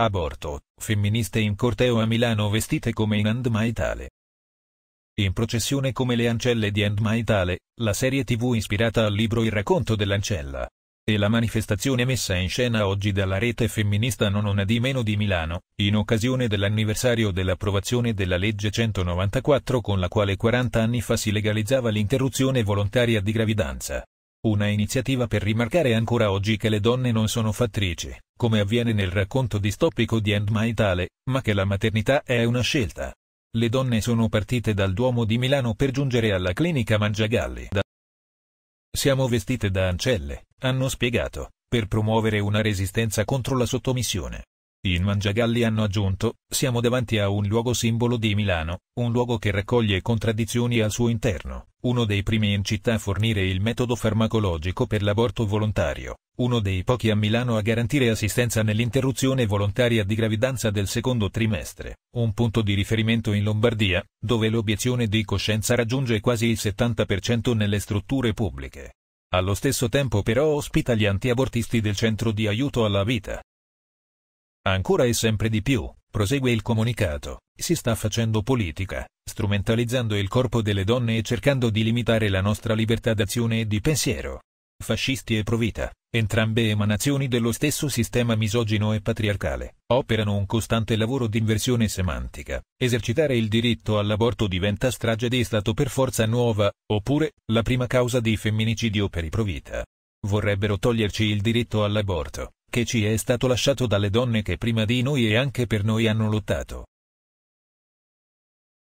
Aborto, femministe in corteo a Milano vestite come in And Maitale. In processione come le ancelle di And Maitale, la serie tv ispirata al libro Il racconto dell'ancella. E la manifestazione messa in scena oggi dalla rete femminista non una di meno di Milano, in occasione dell'anniversario dell'approvazione della legge 194 con la quale 40 anni fa si legalizzava l'interruzione volontaria di gravidanza. Una iniziativa per rimarcare ancora oggi che le donne non sono fattrici, come avviene nel racconto distopico di End My Tale, ma che la maternità è una scelta. Le donne sono partite dal Duomo di Milano per giungere alla clinica Mangiagalli. Siamo vestite da ancelle, hanno spiegato, per promuovere una resistenza contro la sottomissione. In Mangiagalli hanno aggiunto, siamo davanti a un luogo simbolo di Milano, un luogo che raccoglie contraddizioni al suo interno, uno dei primi in città a fornire il metodo farmacologico per l'aborto volontario, uno dei pochi a Milano a garantire assistenza nell'interruzione volontaria di gravidanza del secondo trimestre, un punto di riferimento in Lombardia, dove l'obiezione di coscienza raggiunge quasi il 70% nelle strutture pubbliche. Allo stesso tempo però ospita gli antiabortisti del Centro di Aiuto alla Vita. Ancora e sempre di più, Prosegue il comunicato, si sta facendo politica, strumentalizzando il corpo delle donne e cercando di limitare la nostra libertà d'azione e di pensiero. Fascisti e Provita, entrambe emanazioni dello stesso sistema misogino e patriarcale, operano un costante lavoro di inversione semantica. Esercitare il diritto all'aborto diventa strage di Stato per forza nuova, oppure, la prima causa di femminicidio per i Provita. Vorrebbero toglierci il diritto all'aborto, che ci è stato lasciato dalle donne che prima di noi e anche per noi hanno lottato.